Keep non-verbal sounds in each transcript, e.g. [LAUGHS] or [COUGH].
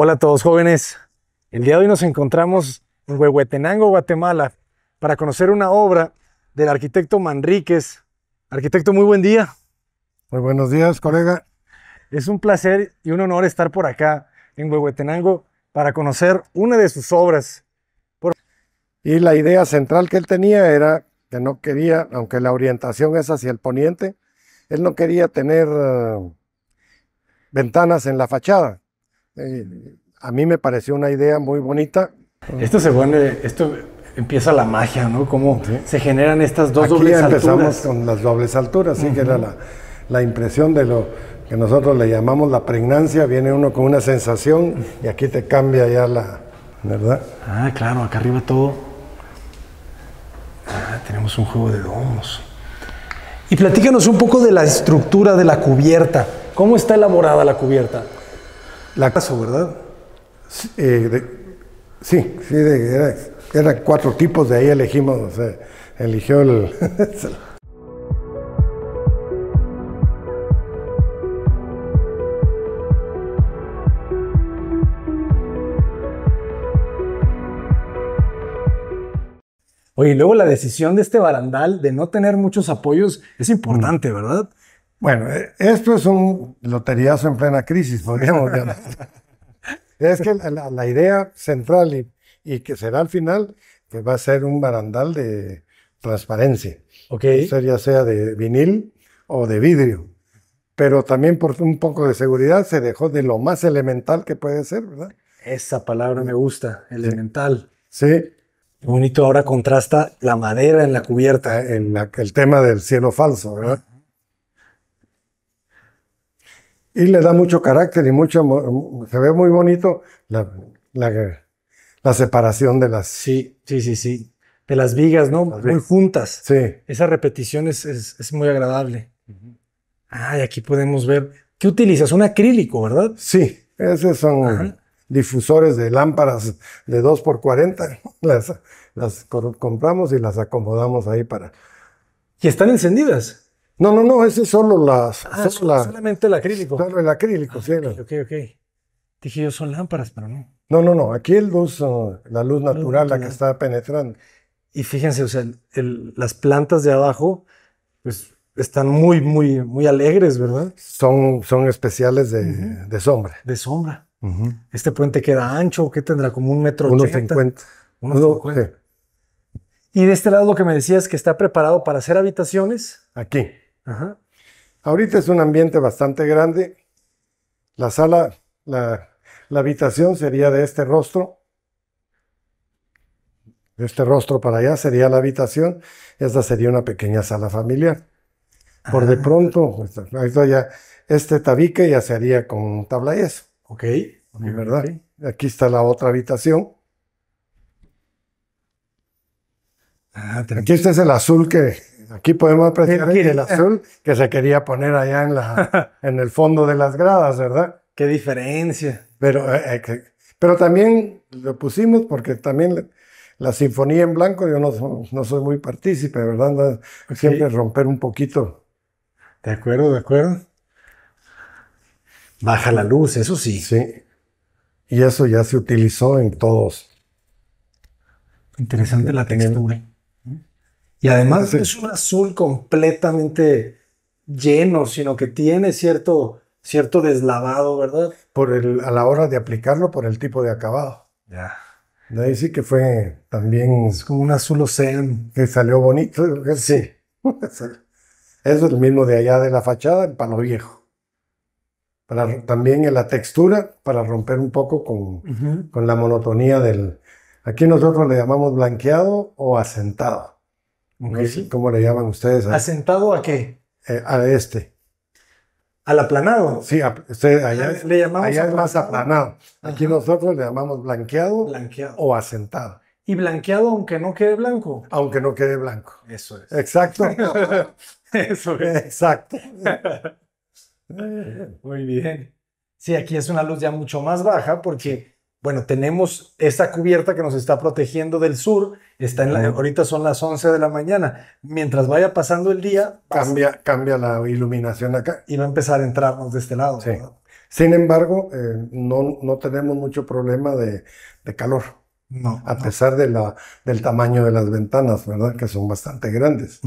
Hola a todos jóvenes. El día de hoy nos encontramos en Huehuetenango, Guatemala, para conocer una obra del arquitecto Manríquez. Arquitecto, muy buen día. Muy buenos días, colega. Es un placer y un honor estar por acá, en Huehuetenango, para conocer una de sus obras. Y la idea central que él tenía era que no quería, aunque la orientación es hacia el poniente, él no quería tener eh, ventanas en la fachada. Eh, a mí me pareció una idea muy bonita. Esto se esto empieza la magia, ¿no? Cómo se generan estas dos Aquí empezamos con las dobles alturas, así que era la, la impresión de lo que nosotros le llamamos la pregnancia, viene uno con una sensación y aquí te cambia ya la, ¿verdad? Ah, claro, acá arriba todo. Ah, tenemos un juego de domos. Y platícanos un poco de la estructura de la cubierta. ¿Cómo está elaborada la cubierta? La casa, ¿verdad? Eh, sí, sí, eran cuatro tipos, de ahí elegimos, o sea, eligió el... [LAUGHS] Oye, luego la decisión de este barandal de no tener muchos apoyos es importante, mm. ¿verdad? Bueno, eh, esto es un loteríazo en plena crisis, podríamos [LAUGHS] llamar. es que la, idea central y, que será al final, que pues va a ser un barandal de transparencia. Ok. Eso ya sea de vinil o de vidrio. Pero también por un poco de seguridad se dejó de lo más elemental que puede ser, ¿verdad? Esa palabra me gusta, elemental. Sí. Bonito, ahora contrasta la madera en la cubierta. Eh, en el tema del cielo falso, ¿verdad? y le da mucho carácter y mucho, se ve muy bonito la, la, separación de las... Sí, sí, sí, sí. De las vigas, ¿no? muy juntas. Sí. Esa repetición es, muy agradable. Ay, aquí podemos ver. ¿Qué utilizas? Un acrílico, ¿verdad? Sí, esos son difusores de lámparas de 2x40. [LAUGHS] Las, las compramos y las acomodamos ahí para... ¿Y están encendidas? No, no, no, ese es solo las. Ah, solamente el acrílico. Solo el acrílico, ah, sí. ok, ok. Dije yo, son lámparas, pero no. No, no, no. Aquí el luz, la luz natural, la que está penetrando. Y fíjense, o sea, las plantas de abajo, pues están muy, muy, muy alegres, ¿verdad? Son, son especiales de, sombra. De sombra. Este puente queda ancho, ¿qué tendrá? Como un metro Uno cincuenta. Uno sí. Y de este lado lo que me decías es que está preparado para hacer habitaciones. Aquí. Ahorita es un ambiente bastante grande. La sala, la, habitación sería de este rostro. De este rostro para allá sería la habitación. Esta sería una pequeña sala familiar. Por de ah. pronto, pues, este tabique ya se haría con tabla y eso. Ok. ¿Verdad? Aquí está la otra habitación. Ah, Aquí este es el azul que Aquí podemos apreciar el azul que se quería poner allá en, la, [LAUGHS] en el fondo de las gradas, ¿verdad? Qué diferencia. Pero, eh, eh, pero también lo pusimos porque también la sinfonía en blanco, yo no, no soy muy partícipe, ¿verdad? siempre romper un poquito. De acuerdo, de acuerdo. Baja la luz, eso sí. Sí. Y eso ya se utilizó en todos. Interesante la textura. Y además es un azul completamente lleno, sino que tiene cierto, cierto deslavado, ¿verdad? Por el, a la hora de aplicarlo, por el tipo de acabado. Ya. De ahí sí que fue también es como un azul océano que salió bonito. ¿eh? Sí. Eso [LAUGHS] es el mismo de allá de la fachada, el palo viejo. Para, también en la textura, para romper un poco con, con la monotonía del... Aquí nosotros le llamamos blanqueado o asentado cómo le llaman ustedes. ¿Asentado a qué? Eh, a este. ¿Al aplanado? Sí, allá, ah, le llamamos allá más aplanado. Aquí nosotros le llamamos blanqueado o asentado. Y blanqueado aunque no quede blanco. Aunque no quede blanco. Eso es. Exacto. [LAUGHS] Eso es. Exacto. [LAUGHS] Muy bien. Sí, aquí es una luz ya mucho más baja porque bueno, tenemos esta cubierta que nos está protegiendo del sur, está en la, ahorita son las 11 de la mañana. Mientras vaya pasando el día, cambia, cambia la iluminación acá. Y va a empezar a entrarnos de este lado. Sin embargo, eh, no, no, tenemos mucho problema de, calor. No. A pesar de la, del tamaño de las ventanas, ¿verdad? Que son bastante grandes.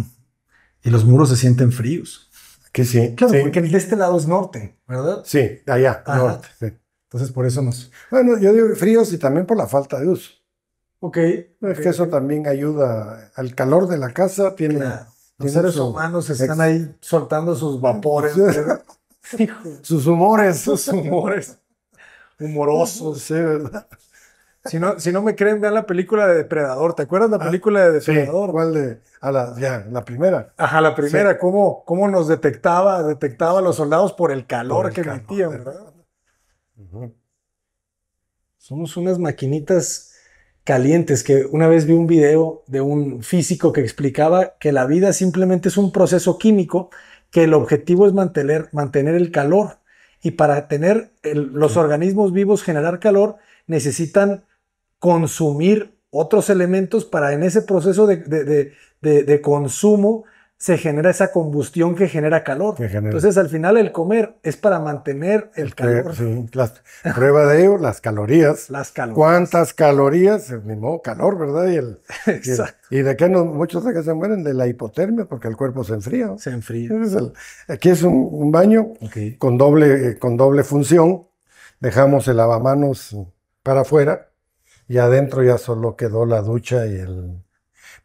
Y los muros se sienten fríos. Que sí. Claro, porque de este lado es norte, ¿verdad? Sí, allá, norte. Entonces, por eso nos. Bueno, yo digo fríos y también por la falta de uso. Ok. Es que eso también ayuda al calor de la casa. Tiene, Los seres humanos están ahí soltando sus vapores, [LAUGHS] sus humores, sus humores humorosos, sí, ¿verdad? Si no, si no me creen, vean la película de Depredador. ¿Te acuerdas la ah, película de Depredador? Sí, de? A la, ya, la primera. Ajá, la primera. ¿Cómo, nos detectaba? Detectaba a los soldados por el calor que metían, eh. ¿verdad? Somos unas maquinitas calientes que una vez vi un video de un físico que explicaba que la vida simplemente es un proceso químico, que el objetivo es mantener, mantener el calor. Y para tener los organismos vivos generar calor, necesitan consumir otros elementos para en ese proceso de, de consumo se genera esa combustión que genera calor. Entonces, al final, el comer es para mantener el, calor. prueba de ello, las calorías. Las ¿Cuántas calorías? El mismo calor, ¿verdad? Y, el, [LAUGHS] Y, de qué muchos de que se mueren de la hipotermia porque el cuerpo se enfría. Se enfría. aquí es un, baño con, doble, con doble función. Dejamos el lavamanos para afuera y adentro ya solo quedó la ducha y el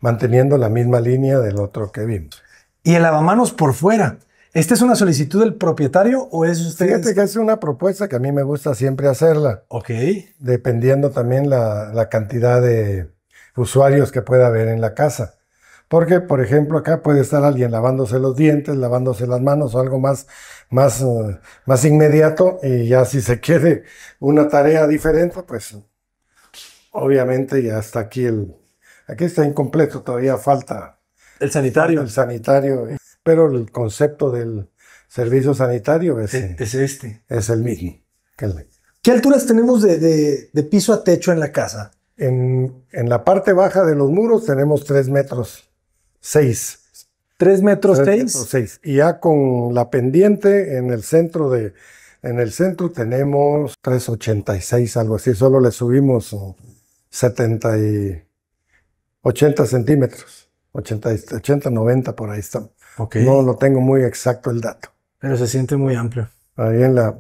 manteniendo la misma línea del otro que vimos y el lavamanos por fuera. ¿Esta es una solicitud del propietario o es usted? Fíjate que es una propuesta que a mí me gusta siempre hacerla. Ok. Dependiendo también la, la cantidad de usuarios que pueda haber en la casa. Porque, por ejemplo, acá puede estar alguien lavándose los dientes, lavándose las manos o algo más, más, eh, más inmediato. Y ya si se quiere una tarea diferente, pues obviamente ya hasta aquí el... Aquí está incompleto, todavía falta el sanitario. El sanitario. Eh. Pero el concepto del servicio sanitario es, e, eh, este. Es el mismo. ¿Qué alturas tenemos de, de, de, piso a techo en la casa? En, en, la parte baja de los muros tenemos 3 metros 6. ¿3 metros 6? Y ya con la pendiente en el centro de... En el centro tenemos 3,86, algo así. Solo le subimos 70 y 80 centímetros. 80, 90 por ahí está. No lo tengo muy exacto el dato. Pero se siente muy amplio. Ahí en la...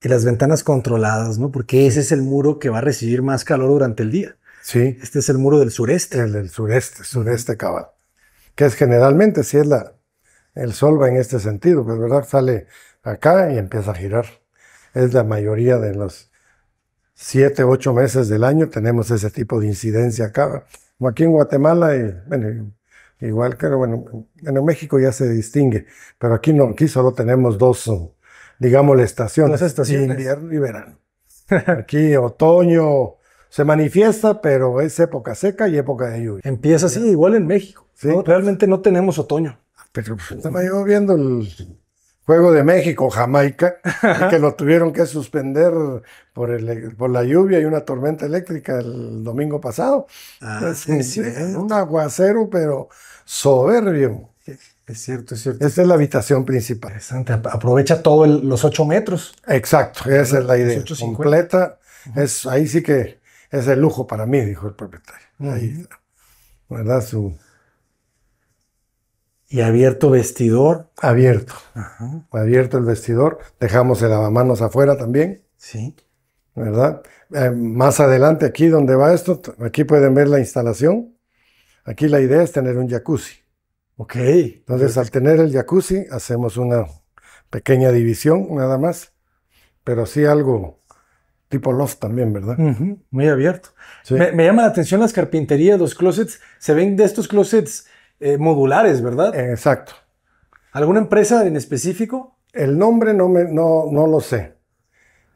Y las ventanas controladas, ¿no? Porque ese es el muro que va a recibir más calor durante el día. Sí. Este es el muro del sureste. El del sureste, sureste cabal. Que es generalmente, si es la... El sol va en este sentido, pues, ¿verdad? Sale acá y empieza a girar. Es la mayoría de los siete, ocho meses del año tenemos ese tipo de incidencia acá. Como aquí en Guatemala y, bueno, Igual que, bueno, en México ya se distingue, pero aquí no, aquí solo tenemos dos, digamos, la estación, estaciones, invierno y verano. Aquí otoño se manifiesta, pero es época seca y época de lluvia. Empieza así, igual en México. realmente no tenemos otoño. Pero pues, estaba yo viendo el, Juego de México, Jamaica, [LAUGHS] que lo tuvieron que suspender por, por la lluvia y una tormenta eléctrica el domingo pasado. Ah, pues, un aguacero, pero soberbio. Es cierto, es cierto. Esa es la habitación principal. Interesante. Aprovecha todos los ocho metros. Exacto, esa es la idea. Completa. Es, ahí sí que es el lujo para mí, dijo el propietario. ¿verdad? Su, ¿Y abierto vestidor? Abierto. Abierto el vestidor. Dejamos el lavamanos afuera también. Sí. ¿Verdad? Eh, más adelante, aquí donde va esto, aquí pueden ver la instalación. Aquí la idea es tener un jacuzzi. Ok. Entonces, al tener el jacuzzi, hacemos una pequeña división nada más, pero sí algo tipo loft también, ¿verdad? Muy abierto. Me, me, llama la atención las carpinterías, los closets. Se ven de estos closets eh, modulares, ¿verdad? Exacto. ¿Alguna empresa en específico? El nombre no, me, no, no lo sé.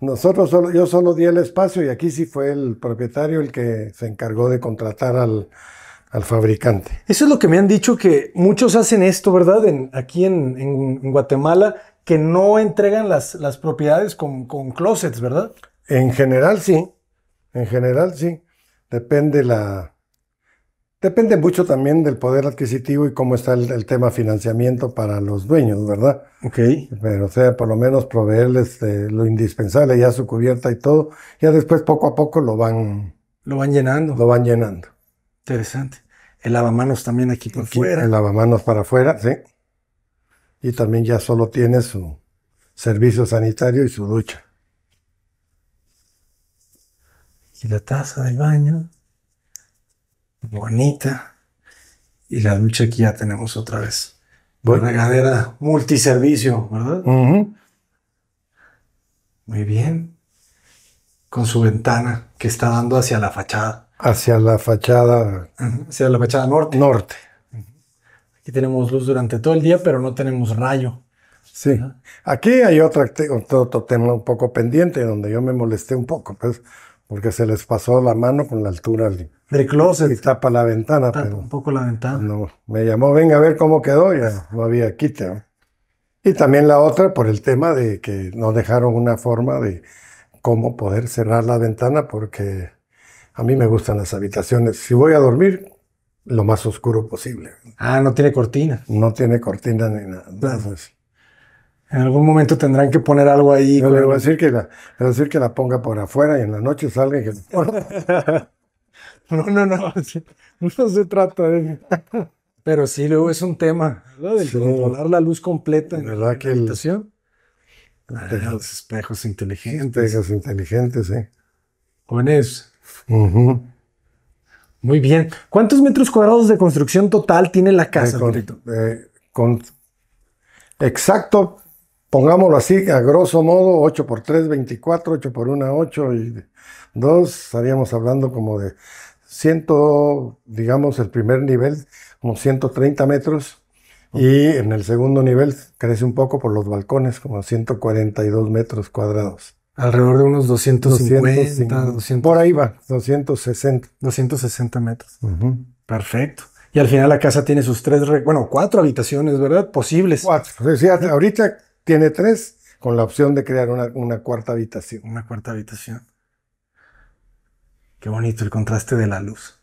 Nosotros solo, yo solo di el espacio y aquí sí fue el propietario el que se encargó de contratar al, fabricante. Eso es lo que me han dicho que muchos hacen esto, ¿verdad? En, aquí en, en, Guatemala, que no entregan las, las propiedades con, con, closets, ¿verdad? En general sí, en general sí. Depende la, Depende mucho también del poder adquisitivo y cómo está el, tema financiamiento para los dueños, ¿verdad? Ok. Pero, o sea, por lo menos proveerles este, lo indispensable, ya su cubierta y todo. Ya después, poco a poco, lo van... Lo van llenando. Lo van llenando. Interesante. El lavamanos también aquí por fuera. El lavamanos para afuera, sí. Y también ya solo tiene su servicio sanitario y su ducha. Y la taza del baño bonita. Y la ducha aquí ya tenemos otra vez. Voy. Regadera multiservicio, ¿verdad? Muy bien. Con su ventana que está dando hacia la fachada. Hacia la fachada. Hacia la fachada norte. Norte. Aquí tenemos luz durante todo el día, pero no tenemos rayo. Sí. Aquí hay otro, otro tema un poco pendiente donde yo me molesté un poco. Pues porque se les pasó la mano con la altura del closet. Y tapa la ventana. Tapa un poco la ventana. No, me llamó, venga a ver cómo quedó, ya no había quita. Y también la otra por el tema de que no dejaron una forma de cómo poder cerrar la ventana, porque a mí me gustan las habitaciones. Si voy a dormir, lo más oscuro posible. Ah, no tiene cortina. No tiene cortina ni nada. En algún momento tendrán que poner algo ahí. No, Le voy a decir que la, decir que la ponga por afuera y en la noche salga y que... [LAUGHS] no, no, no. No se trata de... Pero sí, luego es un tema. Lo controlar la luz completa en la que habitación. Ah, ah, los espejos inteligentes. Espejos inteligentes, ¿eh? Con eso. Muy bien. ¿Cuántos metros cuadrados de construcción total tiene la casa, con, eh, exacto pongámoslo así, a grosso modo, 8 por 3, 24, 8 por 1, 8 y 2, estaríamos hablando como de 100, digamos, el primer nivel, como 130 metros, y en el segundo nivel crece un poco por los balcones, como 142 metros cuadrados. Alrededor de unos 250, 250 200, por ahí va, 260. 260 metros. Perfecto. Y al final la casa tiene sus tres, bueno, cuatro habitaciones, ¿verdad? Posibles. Cuatro. [LAUGHS] ahorita tiene tres, con la opción de crear una, cuarta habitación. Una cuarta habitación. Qué bonito el contraste de la luz.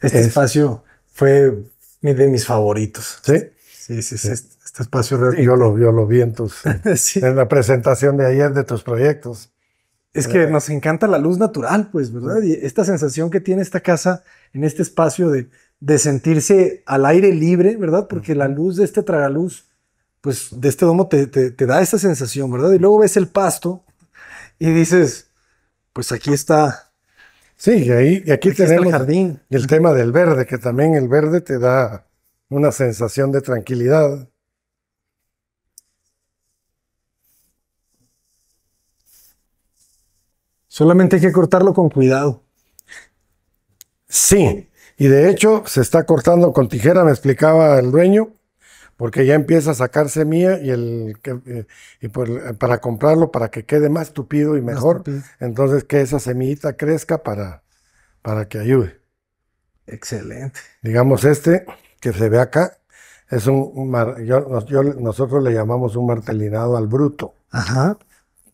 Este espacio fue de mis favoritos. Sí. Sí, sí, sí. Este, este, espacio Yo lo, yo lo vi en, tus, [LAUGHS] en la presentación de ayer de tus proyectos. Es que eh, nos encanta la luz natural, pues, ¿verdad? Y esta sensación que tiene esta casa en este espacio de, de sentirse al aire libre, ¿verdad? Porque la luz de este tragaluz pues de este domo te, da esa sensación, ¿verdad? Y luego ves el pasto y dices, pues aquí está. Sí, y, ahí, y aquí, tenemos el, jardín. el tema del verde, que también el verde te da una sensación de tranquilidad. Solamente hay que cortarlo con cuidado. Sí, y de hecho se está cortando con tijera, me explicaba el dueño, porque ya empieza a sacar semilla y el eh, y eh, para comprarlo para que quede más tupido y mejor, entonces que esa semillita crezca para, para que ayude. Excelente. Digamos este que se ve acá es un yo, nosotros le llamamos un martelinado al bruto. Ajá.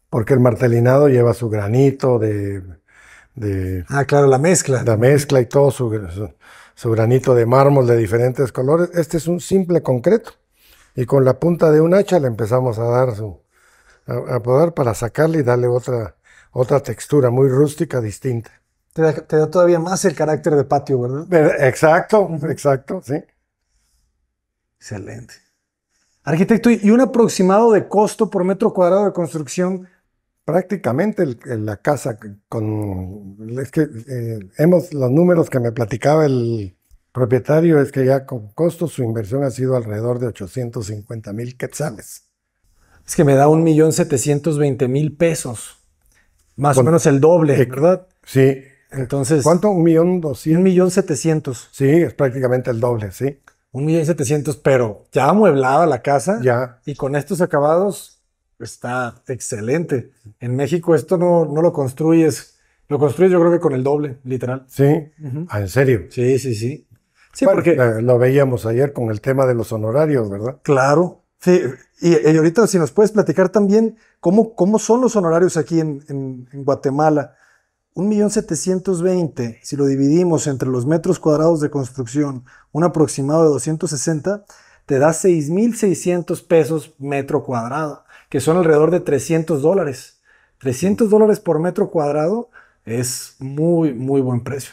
Porque el martelinado lleva su granito de, de, ah, claro, la mezcla. La mezcla y todo su su granito de mármol de diferentes colores. Este es un simple concreto. Y con la punta de un hacha le empezamos a dar su, a, poder para sacarle y darle otra, otra textura muy rústica, distinta. te da, todavía más el carácter de patio, ¿verdad? Exacto, exacto, sí. Excelente. Arquitecto, ¿y un aproximado de costo por metro cuadrado de construcción prácticamente la casa con es que eh, hemos los números que me platicaba el propietario es que ya con costos su inversión ha sido alrededor de 850 mil quetzales. Es que me da un millón mil pesos, más o menos el doble, ¿verdad? Sí. Entonces. ¿Cuánto? Un millón Sí, es prácticamente el doble, sí. Un millón setecientos, pero ya amueblada la casa. Y con estos acabados, está excelente. En México esto no, no lo construyes. Lo construyes yo creo que con el doble, literal. Sí, en serio. Sí, sí, sí. Sí, porque lo veíamos ayer con el tema de los honorarios, ¿verdad? Claro. Sí, y, ahorita si nos puedes platicar también cómo, cómo son los honorarios aquí en, en, en Guatemala. veinte, si lo dividimos entre los metros cuadrados de construcción, un aproximado de 260, te da 6.600 pesos metro cuadrado que son alrededor de 300 dólares. 300 dólares por metro cuadrado es muy, muy buen precio.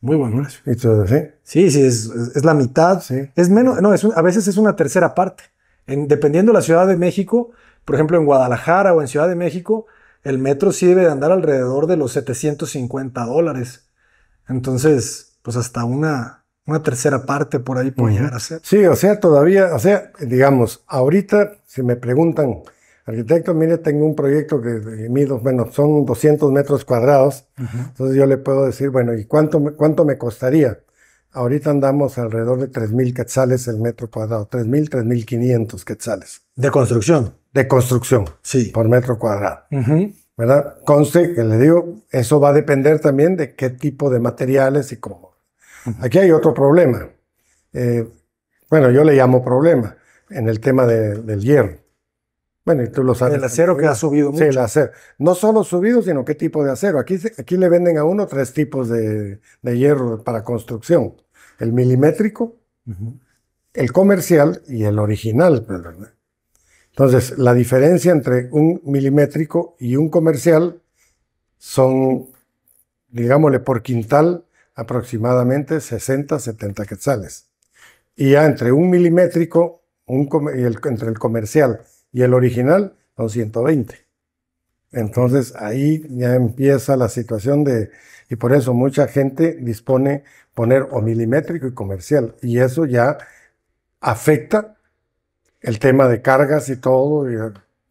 Muy buen precio. Sí, sí, es, la mitad. Es menos, no, es a veces es una tercera parte. dependiendo de la Ciudad de México, por ejemplo, en Guadalajara o en Ciudad de México, el metro sí debe de andar alrededor de los 750 dólares. Entonces, pues hasta una, una tercera parte por ahí puede llegar a ser. Sí, o sea, todavía, o sea, digamos, ahorita si me preguntan, arquitecto, mire, tengo un proyecto que mido, bueno, son 200 metros cuadrados, entonces yo le puedo decir, bueno, ¿y cuánto, cuánto me costaría? Ahorita andamos alrededor de 3.000 quetzales el metro cuadrado, 3.000, 3.500 quetzales. ¿De construcción? De construcción, sí. Por metro cuadrado. ¿Verdad? Conste que le digo, eso va a depender también de qué tipo de materiales y cómo. Aquí hay otro problema. Eh, bueno, yo le llamo problema en el tema del hierro. Bueno, y tú lo sabes. El acero que ha subido mucho. Sí, el acero. No solo subido, sino qué tipo de acero. Aquí, aquí le venden a uno tres tipos de, hierro para construcción. El milimétrico, el comercial y el original. Pues, Entonces, la diferencia entre un milimétrico y un comercial son, digámosle, por quintal aproximadamente 60-70 quetzales. Y ya entre un milimétrico, entre el comercial y el original, son 120. Entonces ahí ya empieza la situación de, y por eso mucha gente dispone poner o milimétrico y comercial, y eso ya afecta el tema de cargas y todo,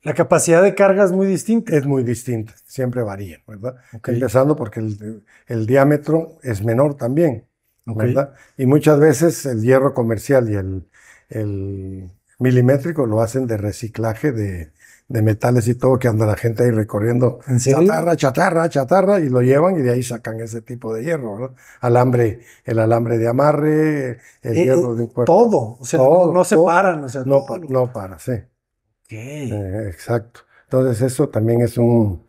la capacidad de carga es muy distinta. Es muy distinta, siempre varía, ¿verdad? Empezando porque el, diámetro es menor también, ¿verdad? Y muchas veces el hierro comercial y el, milimétrico lo hacen de reciclaje de, metales y todo, que anda la gente ahí recorriendo chatarra, chatarra, chatarra, y lo llevan y de ahí sacan ese tipo de hierro, ¿verdad? Alambre, el alambre de amarre, el eh, hierro eh, de un cuerpo. Todo, o sea, no, se paran. O sea, no, no para, sí. Eh, exacto. Entonces eso también es, un,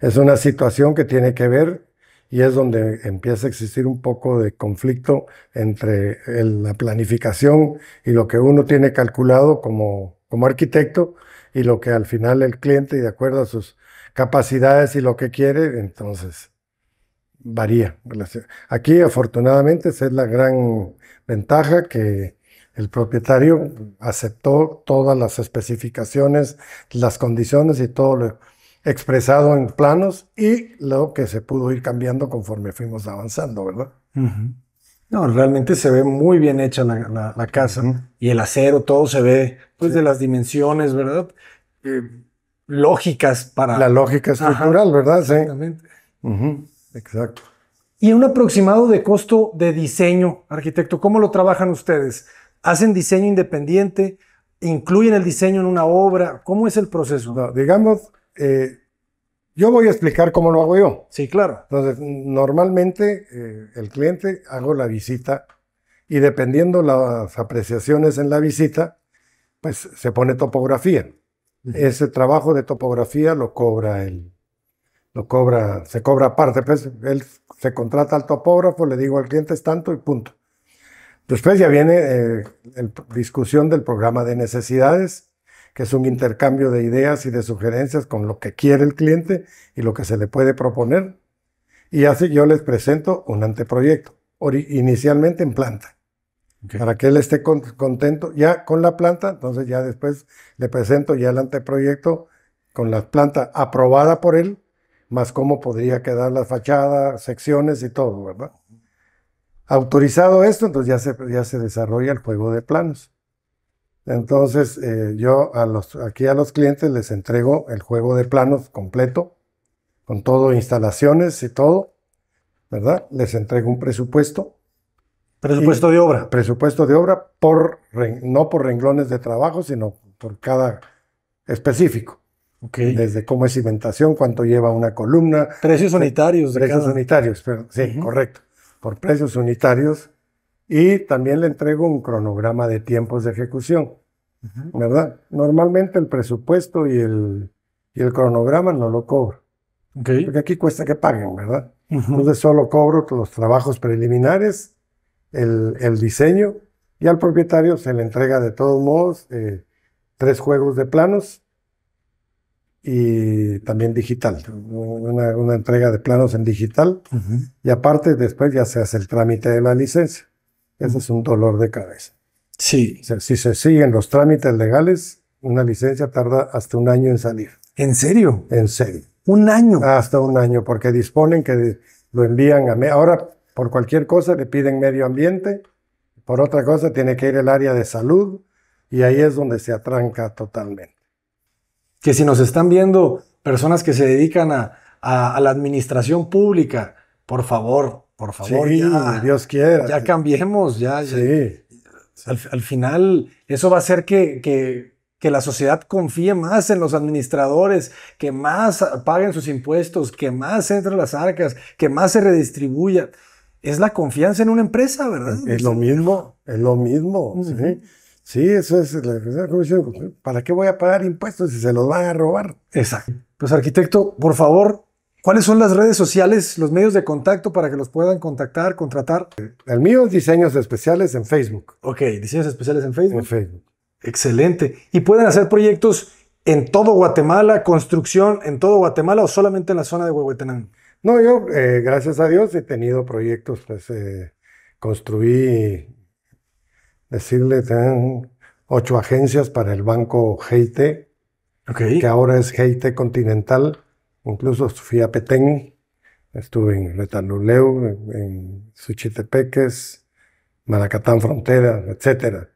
es una situación que tiene que ver y es donde empieza a existir un poco de conflicto entre la planificación y lo que uno tiene calculado como, como arquitecto y lo que al final el cliente, y de acuerdo a sus capacidades y lo que quiere, entonces varía. Aquí afortunadamente esa es la gran ventaja que el propietario aceptó todas las especificaciones, las condiciones y todo lo expresado en planos y lo que se pudo ir cambiando conforme fuimos avanzando, ¿verdad? No, realmente se ve muy bien hecha la, casa y el acero, todo se ve pues de las dimensiones, ¿verdad? Eh, lógicas para... La lógica estructural, ¿verdad? Sí. Exacto. Y un aproximado de costo de diseño, arquitecto, ¿cómo lo trabajan ustedes? hacen diseño independiente, incluyen el diseño en una obra. ¿Cómo es el proceso? digamos, eh, yo voy a explicar cómo lo hago yo. Sí, claro. Entonces, normalmente eh, el cliente hago la visita y dependiendo las apreciaciones en la visita, pues se pone topografía. Ese trabajo de topografía lo cobra él. Lo cobra, se cobra aparte, pues él se contrata al topógrafo, le digo al cliente es tanto y punto. Después pues, ya viene eh, la discusión del programa de necesidades, que es un intercambio de ideas y de sugerencias con lo que quiere el cliente y lo que se le puede proponer. Y así yo les presento un anteproyecto, inicialmente en planta. Para que él esté contento ya con la planta, entonces ya después le presento ya el anteproyecto con la planta aprobada por él, más cómo podría quedar la fachada, secciones y todo, ¿verdad? autorizado esto, entonces ya se, ya se desarrolla el juego de planos. Entonces eh, yo a los, aquí a los clientes les entrego el juego de planos completo, con todo, instalaciones y todo, ¿verdad? Les entrego un presupuesto. Presupuesto de obra. Presupuesto de obra, por, no por renglones de trabajo, sino por cada específico. Desde cómo es cimentación, cuánto lleva una columna. Precios unitarios. precios unitarios, pero, sí, correcto por precios unitarios y también le entrego un cronograma de tiempos de ejecución, ¿verdad? Normalmente el presupuesto y el, y el cronograma no lo cobro, porque aquí cuesta que paguen, ¿verdad? Entonces solo cobro los trabajos preliminares, el, diseño, y al propietario se le entrega de todos modos eh, tres juegos de planos y también digital, una, entrega de planos en digital. Y aparte, después ya se hace el trámite de la licencia. Ese es un dolor de cabeza. Sí. si se siguen los trámites legales, una licencia tarda hasta un año en salir. ¿En serio? En serio. ¿Un año? Hasta un año, porque disponen que lo envían a... Ahora, por cualquier cosa le piden medio ambiente, por otra cosa tiene que ir el área de salud, y ahí es donde se atranca totalmente que si nos están viendo personas que se dedican a, la administración pública, por favor, por favor, Dios quiera. Ya cambiemos, ya. Sí. Al, final, eso va a hacer que, que, la sociedad confíe más en los administradores, que más paguen sus impuestos, que más entre las arcas, que más se redistribuya. Es la confianza en una empresa, ¿verdad? Es, lo mismo, es lo mismo. ¿sí? Sí, eso es la comisión. ¿Para qué voy a pagar impuestos si se los van a robar? Exacto. Pues arquitecto, por favor, ¿cuáles son las redes sociales, los medios de contacto para que los puedan contactar, contratar? El mío es diseños especiales en Facebook. Ok, diseños especiales en Facebook. En Facebook. Excelente. ¿Y pueden hacer proyectos en todo Guatemala, construcción en todo Guatemala o solamente en la zona de Huehuetenango? No, yo, eh, gracias a Dios, he tenido proyectos, pues eh, construí decirle, tienen ocho agencias para el banco GIT, que ahora es GIT Continental, incluso Sofía Petén, estuve en Retaluleu, en, en Suchitepeques, Maracatán Frontera, etc.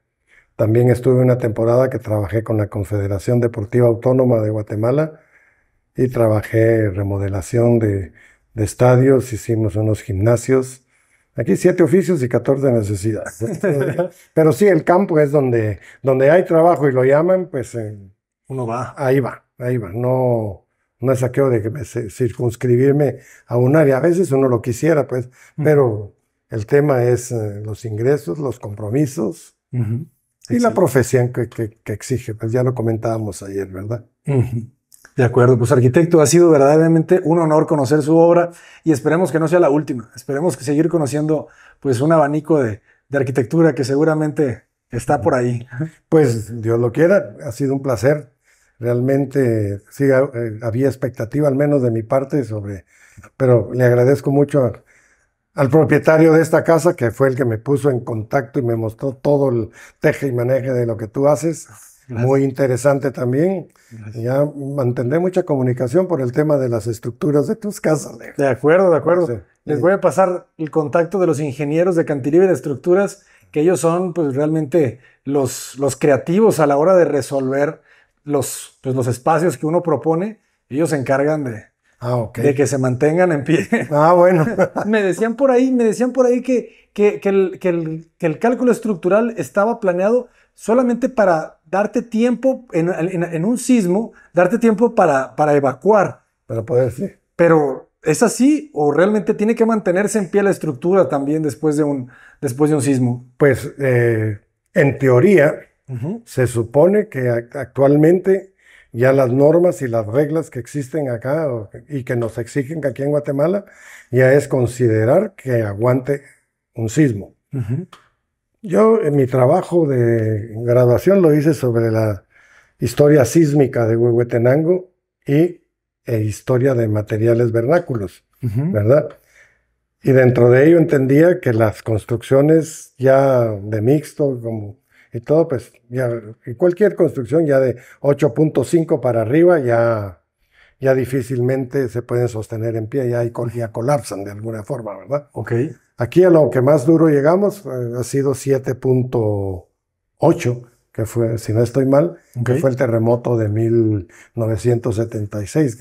También estuve una temporada que trabajé con la Confederación Deportiva Autónoma de Guatemala y trabajé remodelación de, de estadios, hicimos unos gimnasios Aquí siete oficios y 14 necesidades. [LAUGHS] Pero sí, el campo es donde, donde hay trabajo y lo llaman, pues... Eh, uno va. Ahí va, ahí va. No no es aquello de circunscribirme a un área. A veces uno lo quisiera, pues, pero el tema es eh, los ingresos, los compromisos y la profesión que, que, exige. Pues ya lo comentábamos ayer, ¿verdad? Uh de acuerdo, pues arquitecto, ha sido verdaderamente un honor conocer su obra y esperemos que no sea la última. Esperemos que seguir conociendo pues un abanico de, arquitectura que seguramente está por ahí. Pues Dios lo quiera, ha sido un placer. Realmente sí eh, había expectativa, al menos de mi parte, sobre, pero le agradezco mucho al propietario de esta casa, que fue el que me puso en contacto y me mostró todo el teje y maneje de lo que tú haces. Muy interesante también. Ya mantendré mucha comunicación por el tema de las estructuras de tus casas. De acuerdo, de acuerdo. Les voy a pasar el contacto de los ingenieros de de Estructuras, que ellos son pues, realmente los, los creativos a la hora de resolver los, pues, los espacios que uno propone. Ellos se encargan de, ah, que se mantengan en pie. [LAUGHS] Ah, bueno. [LAUGHS] me decían por ahí, me decían por ahí que, que, que, el, cálculo estructural estaba planeado solamente para darte tiempo en, un sismo, darte tiempo para, para evacuar. Para poder, Pero ¿Es así o realmente tiene que mantenerse en pie la estructura también después de un, después de un sismo? Pues eh, en teoría se supone que actualmente ya las normas y las reglas que existen acá y que nos exigen aquí en Guatemala ya es considerar que aguante un sismo. Yo en mi trabajo de graduación lo hice sobre la historia sísmica de Huehuetenango y e historia de materiales vernáculos, ¿verdad? Y dentro de ello entendía que las construcciones ya de mixto como, y todo, pues cualquier construcción ya de 8.5 para arriba ya ya difícilmente se pueden sostener en pie, ya, ahí colapsan de alguna forma, ¿verdad? Ok. Aquí a lo que más duro llegamos eh, ha sido 7.8, que fue, si no estoy mal, que fue el terremoto de 1976,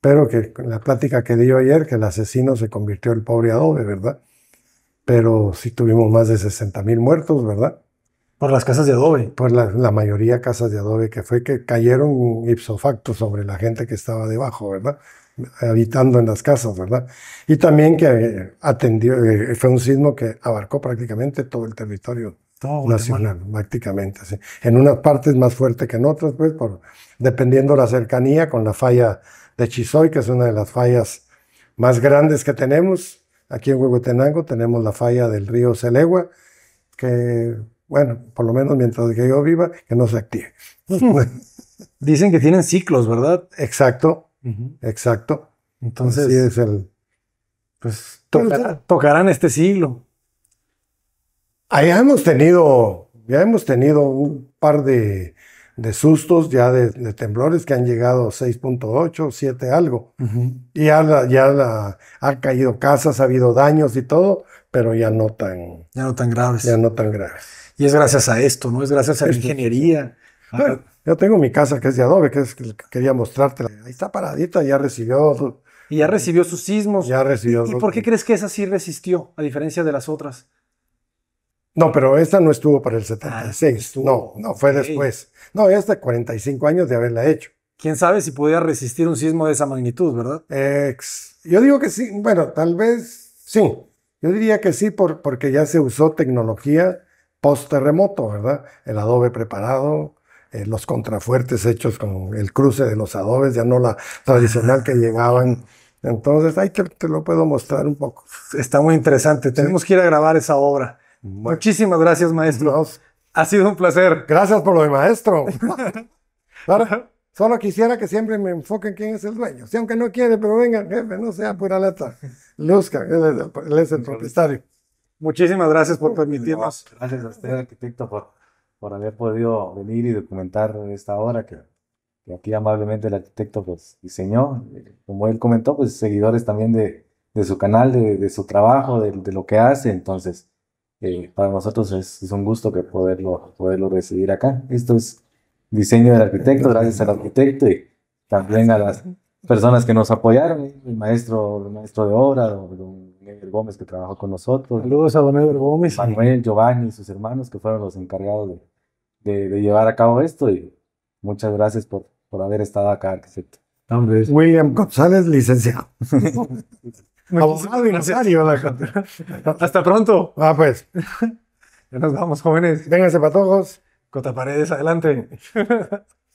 pero que la plática que dio ayer, que el asesino se convirtió en el pobre adobe, ¿verdad? Pero sí tuvimos más de 60.000 mil muertos, ¿verdad? Por las casas de adobe. Por la, mayoría casas de adobe, que fue que cayeron ipso facto sobre la gente que estaba debajo, ¿verdad? Habitando en las casas, ¿verdad? Y también que eh, atendió, eh, fue un sismo que abarcó prácticamente todo el territorio nacional, prácticamente. Sí. En unas partes más fuerte que en otras, pues, por, dependiendo la cercanía con la falla de Chisoy, que es una de las fallas más grandes que tenemos. Aquí en Huehuetenango tenemos la falla del río Selegua, que bueno, por lo menos mientras que yo viva, que no se active. [LAUGHS] Dicen que tienen ciclos, ¿verdad? Exacto, exacto. Entonces, sí es el... Pues tocarán este siglo. Ahí hemos tenido, ya hemos tenido un par de, sustos, ya de, temblores que han llegado a 6.8, 7 algo. Y ya, la, ya la, han caído casas, ha habido daños y todo, pero ya no tan... Ya no tan graves. Ya no tan graves. Y es gracias a esto, ¿no? Es gracias a la ingeniería. Bueno, yo tengo mi casa que es de adobe, que es que quería mostrarte. Ahí está paradita, ya recibió... Y ya recibió sus sismos. Ya recibió. ¿Y, por qué crees que esa sí resistió, a diferencia de las otras? No, pero esta no estuvo para el 76. Ah, no, no, fue después. No, ya 45 años de haberla hecho. Quién sabe si pudiera resistir un sismo de esa magnitud, ¿verdad? ex yo digo que sí, bueno, tal vez sí. Yo diría que sí, por, porque ya se usó tecnología post-terremoto, ¿verdad? El adobe preparado, eh, los contrafuertes hechos con el cruce de los adobes, ya no la tradicional que llegaban. Entonces, ahí te, lo puedo mostrar un poco. Está muy interesante. Tenemos que ir a grabar esa obra. Muchísimas gracias, maestro. Ha sido un placer. Gracias por lo de maestro. [LAUGHS] solo quisiera que siempre me enfoquen quién es el dueño. Si aunque no quiere, pero venga jefe, no sea pura lata. Luzca, él es el, propietario. Muchísimas gracias por permitirnos. gracias a usted, arquitecto, por, por haber podido venir y documentar esta obra que, aquí amablemente el arquitecto pues, diseñó. Como él comentó, pues seguidores también de, de su canal, de, de su trabajo, de, de, lo que hace. Entonces, eh, para nosotros es, es, un gusto que poderlo, poderlo recibir acá. Esto es diseño del arquitecto, gracias al arquitecto y también a las personas que nos apoyaron, ¿eh? el maestro, el maestro de obra, don Ever Gómez que trabajó con nosotros. Saludos a don Ever Gómez. Manuel, Giovanni y sus hermanos que fueron los encargados de, de, llevar a cabo esto y muchas gracias por, por haber estado acá, arquitecto. William González, licenciado. [LAUGHS] Abogado y Hasta pronto. Ah, pues. Ya nos vamos, jóvenes. Vénganse, patojos. Cotaparedes, adelante. [LAUGHS]